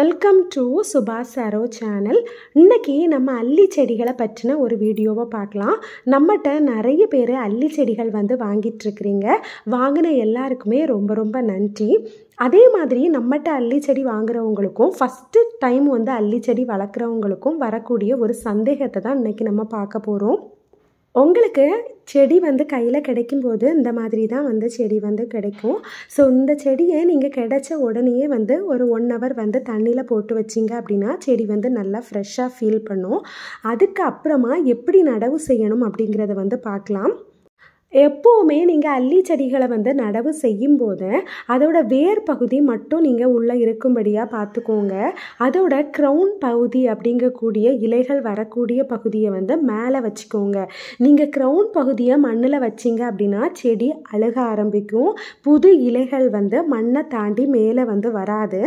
welcome to சுபாஷ் சாரோ channel இன்றைக்கி நம்ம அல்லி செடிகளை பற்றின ஒரு வீடியோவை பார்க்கலாம் நம்மகிட்ட நிறைய பேர் அல்லி செடிகள் வந்து வாங்கிட்டுருக்குறீங்க வாங்கின எல்லாருக்குமே ரொம்ப ரொம்ப நன்றி அதே மாதிரி நம்மகிட்ட அல்லி செடி வாங்குறவங்களுக்கும் ஃபஸ்ட்டு டைம் வந்து அல்லி செடி வளர்க்குறவங்களுக்கும் வரக்கூடிய ஒரு சந்தேகத்தை தான் இன்றைக்கி நம்ம பார்க்க போகிறோம் உங்களுக்கு செடி வந்து கையில் கிடைக்கும்போது இந்த மாதிரி தான் வந்து செடி வந்து கிடைக்கும் ஸோ இந்த செடியை நீங்கள் கிடைச்ச உடனேயே வந்து ஒரு ஒன் ஹவர் வந்து தண்ணியில் போட்டு வச்சிங்க அப்படின்னா செடி வந்து நல்லா ஃப்ரெஷ்ஷாக ஃபீல் பண்ணும் அதுக்கப்புறமா எப்படி நடவு செய்யணும் அப்படிங்கிறத வந்து பார்க்கலாம் எப்போவுமே நீங்கள் அல்லி செடிகளை வந்து நடவு செய்யும் போது அதோட வேர் பகுதி மட்டும் நீங்கள் உள்ளே இருக்கும்படியாக பார்த்துக்கோங்க அதோட க்ரௌன் பகுதி அப்படிங்கக்கூடிய இலைகள் வரக்கூடிய பகுதியை வந்து மேலே வச்சுக்கோங்க நீங்கள் க்ரௌன் பகுதியை மண்ணில் வச்சிங்க அப்படின்னா செடி அழுக ஆரம்பிக்கும் புது இலைகள் வந்து மண்ணை தாண்டி மேலே வந்து வராது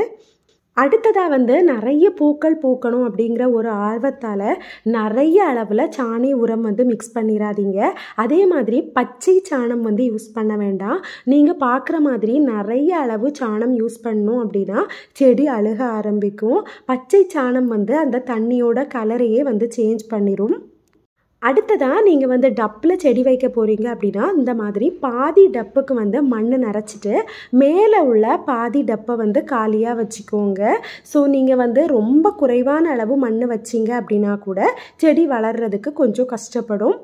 அடுத்ததாக வந்து நிறைய பூக்கள் பூக்கணும் அப்படிங்கிற ஒரு ஆர்வத்தால் நிறைய அளவில் சாணி உரம் வந்து மிக்ஸ் பண்ணிடாதீங்க அதே மாதிரி பச்சை சாணம் வந்து யூஸ் பண்ண வேண்டாம் நீங்கள் பார்க்குற மாதிரி நிறைய அளவு சாணம் யூஸ் பண்ணணும் அப்படின்னா செடி அழுக ஆரம்பிக்கும் பச்சை சாணம் வந்து அந்த தண்ணியோட கலரையே வந்து சேஞ்ச் பண்ணிடும் அடுத்ததாக நீங்கள் வந்து டப்பில் செடி வைக்க போகிறீங்க அப்படின்னா இந்த மாதிரி பாதி டப்புக்கு வந்து மண் நிறச்சிட்டு மேலே உள்ள பாதி டப்பை வந்து காலியாக வச்சுக்கோங்க ஸோ நீங்கள் வந்து ரொம்ப குறைவான அளவு மண் வச்சிங்க அப்படின்னா கூட செடி வளர்கிறதுக்கு கொஞ்சம் கஷ்டப்படும்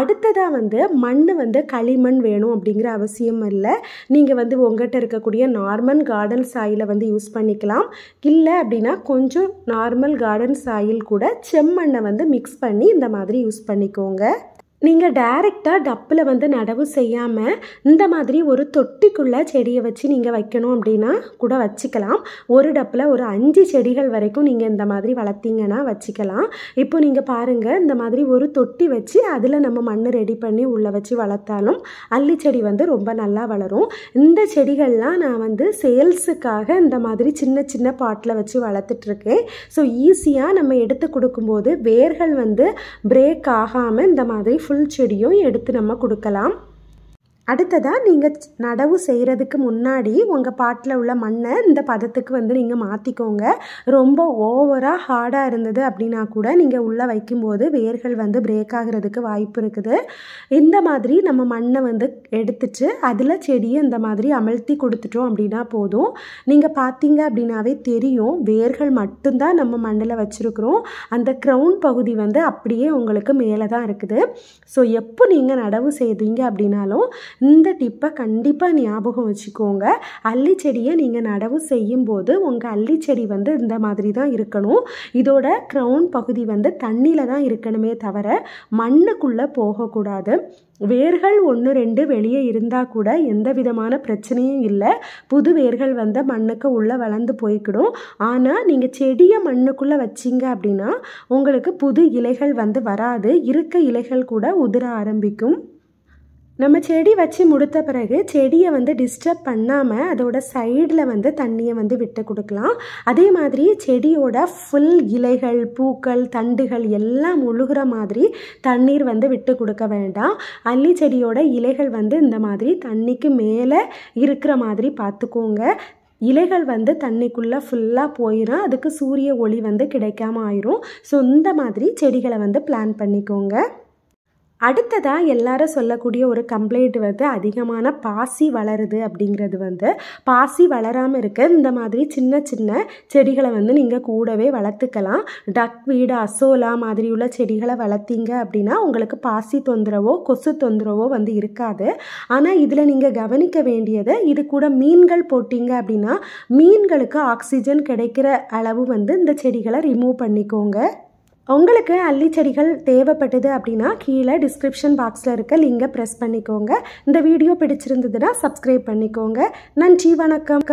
அடுத்ததாக வந்து மண் வந்து களிமண் வேணும் அப்படிங்கிற அவசியம் இல்லை நீங்கள் வந்து உங்கள்கிட்ட இருக்கக்கூடிய நார்மல் கார்டன் சாயில் வந்து யூஸ் பண்ணிக்கலாம் இல்லை அப்படின்னா கொஞ்சம் நார்மல் கார்டன் சாயில் கூட செம்மண்ணை வந்து மிக்ஸ் பண்ணி இந்த மாதிரி யூஸ் பண்ணி பண்ணிக்கோங்க நீங்கள் டைரெக்டாக டப்பில் வந்து நடவு செய்யாமல் இந்த மாதிரி ஒரு தொட்டிக்குள்ளே செடியை வச்சு நீங்கள் வைக்கணும் அப்படின்னா கூட வச்சுக்கலாம் ஒரு டப்பில் ஒரு அஞ்சு செடிகள் வரைக்கும் நீங்கள் இந்த மாதிரி வளர்த்திங்கன்னா வச்சுக்கலாம் இப்போ நீங்கள் பாருங்கள் இந்த மாதிரி ஒரு தொட்டி வச்சு அதில் நம்ம மண் ரெடி பண்ணி உள்ளே வச்சு வளர்த்தாலும் அல்லி செடி வந்து ரொம்ப நல்லா வளரும் இந்த செடிகள்லாம் நான் வந்து சேல்ஸுக்காக இந்த மாதிரி சின்ன சின்ன பாட்டில் வச்சு வளர்த்துட்ருக்கேன் ஸோ ஈஸியாக நம்ம எடுத்து கொடுக்கும்போது வேர்கள் வந்து பிரேக் ஆகாமல் இந்த மாதிரி ஃபுல் செடியும் எடுத்து நம்ம கொடுக்கலாம் அடுத்ததாக நீங்கள் நடவு செய்கிறதுக்கு முன்னாடி உங்கள் பாட்டில் உள்ள மண்ணை இந்த பதத்துக்கு வந்து நீங்கள் மாற்றிக்கோங்க ரொம்ப ஓவராக ஹார்டாக இருந்தது அப்படின்னா கூட நீங்கள் உள்ளே வைக்கும்போது வேர்கள் வந்து பிரேக் ஆகிறதுக்கு வாய்ப்பு இருக்குது இந்த மாதிரி நம்ம மண்ணை வந்து எடுத்துட்டு அதில் செடியை இந்த மாதிரி அமழ்த்தி கொடுத்துட்டோம் அப்படின்னா போதும் நீங்கள் பார்த்தீங்க அப்படின்னாவே தெரியும் வேர்கள் மட்டும்தான் நம்ம மண்ணில் வச்சுருக்குறோம் அந்த க்ரௌன் பகுதி வந்து அப்படியே உங்களுக்கு மேலே தான் இருக்குது ஸோ எப்போ நீங்கள் நடவு செய்தீங்க அப்படின்னாலும் இந்த டிப்பை கண்டிப்பாக ஞாபகம் வச்சுக்கோங்க அல்லி செடியை நீங்கள் நடவு செய்யும்போது உங்கள் அல்லி செடி வந்து இந்த மாதிரி தான் இருக்கணும் இதோட க்ரௌன் பகுதி வந்து தண்ணியில் தான் இருக்கணுமே தவிர மண்ணுக்குள்ளே போகக்கூடாது வேர்கள் ஒன்று ரெண்டு வெளியே இருந்தால் கூட எந்த விதமான பிரச்சனையும் இல்லை புது வேர்கள் வந்து மண்ணுக்கு உள்ளே வளர்ந்து போய்க்கிடும் ஆனால் நீங்கள் செடியை மண்ணுக்குள்ளே வச்சிங்க அப்படின்னா உங்களுக்கு புது இலைகள் வந்து வராது இருக்க இலைகள் கூட உதிர ஆரம்பிக்கும் நம்ம செடி வச்சு முடித்த பிறகு செடியை வந்து டிஸ்டர்ப் பண்ணாமல் அதோட சைடில் வந்து தண்ணியை வந்து விட்டு கொடுக்கலாம் அதே மாதிரி செடியோட ஃபுல் இலைகள் பூக்கள் தண்டுகள் எல்லாம் முழுகிற மாதிரி தண்ணீர் வந்து விட்டு கொடுக்க வேண்டாம் அல்லி செடியோட இலைகள் வந்து இந்த மாதிரி தண்ணிக்கு மேலே இருக்கிற மாதிரி பார்த்துக்கோங்க இலைகள் வந்து தண்ணிக்குள்ளே ஃபுல்லாக போயிடும் அதுக்கு சூரிய ஒளி வந்து கிடைக்காம ஆயிரும் ஸோ இந்த மாதிரி செடிகளை வந்து பிளான் பண்ணிக்கோங்க அடுத்ததாக எல்லாரும் சொல்லக்கூடிய ஒரு கம்ப்ளைண்ட் வந்து அதிகமான பாசி வளருது அப்படிங்கிறது வந்து பாசி வளராமல் இருக்க இந்த மாதிரி சின்ன சின்ன செடிகளை வந்து நீங்கள் கூடவே வளர்த்துக்கலாம் டக் வீடு அசோலா மாதிரி உள்ள செடிகளை வளர்த்தீங்க அப்படின்னா உங்களுக்கு பாசி தொந்தரவோ கொசு தொந்தரவோ வந்து இருக்காது ஆனால் இதில் நீங்கள் கவனிக்க வேண்டியது இது கூட மீன்கள் போட்டிங்க அப்படின்னா மீன்களுக்கு ஆக்சிஜன் கிடைக்கிற அளவு வந்து இந்த செடிகளை ரிமூவ் பண்ணிக்கோங்க உங்களுக்கு அல்லிச்செடிகள் தேவைப்பட்டது அப்படின்னா கீழே டிஸ்கிரிப்ஷன் பாக்ஸில் இருக்க லிங்கை ப்ரெஸ் பண்ணிக்கோங்க இந்த வீடியோ பிடிச்சிருந்ததுன்னா சப்ஸ்கிரைப் பண்ணிக்கோங்க நன்றி வணக்கம்